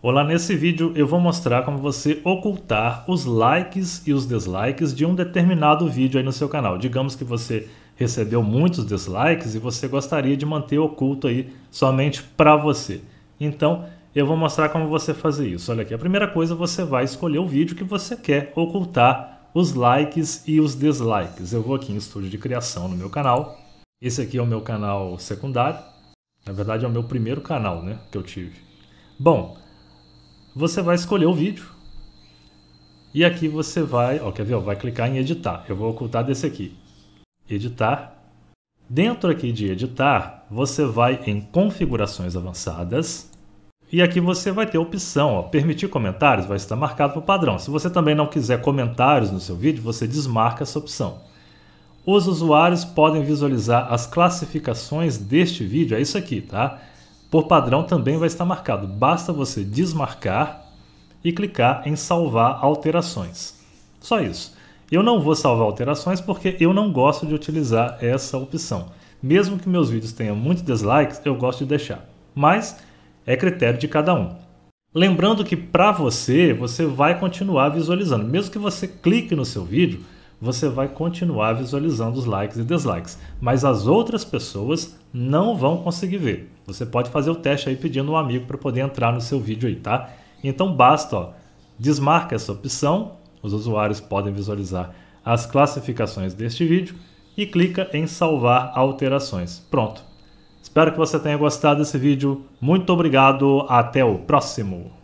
Olá, nesse vídeo eu vou mostrar como você ocultar os likes e os dislikes de um determinado vídeo aí no seu canal. Digamos que você recebeu muitos dislikes e você gostaria de manter oculto aí somente para você. Então, eu vou mostrar como você fazer isso. Olha aqui, a primeira coisa você vai escolher o vídeo que você quer ocultar os likes e os dislikes. Eu vou aqui em estúdio de criação no meu canal. Esse aqui é o meu canal secundário. Na verdade, é o meu primeiro canal, né, que eu tive. Bom, você vai escolher o vídeo. E aqui você vai, ó, quer ver? Ó, vai clicar em editar. Eu vou ocultar desse aqui. Editar. Dentro aqui de editar, você vai em configurações avançadas. E aqui você vai ter a opção, ó, permitir comentários, vai estar marcado para o padrão. Se você também não quiser comentários no seu vídeo, você desmarca essa opção. Os usuários podem visualizar as classificações deste vídeo, é isso aqui, tá? Por padrão também vai estar marcado, basta você desmarcar e clicar em salvar alterações. Só isso. Eu não vou salvar alterações porque eu não gosto de utilizar essa opção. Mesmo que meus vídeos tenham muitos dislikes, eu gosto de deixar. Mas é critério de cada um. Lembrando que para você, você vai continuar visualizando. Mesmo que você clique no seu vídeo, você vai continuar visualizando os likes e dislikes, mas as outras pessoas não vão conseguir ver. Você pode fazer o teste aí pedindo um amigo para poder entrar no seu vídeo aí, tá? Então basta, ó, desmarca essa opção, os usuários podem visualizar as classificações deste vídeo e clica em salvar alterações. Pronto. Espero que você tenha gostado desse vídeo. Muito obrigado, até o próximo.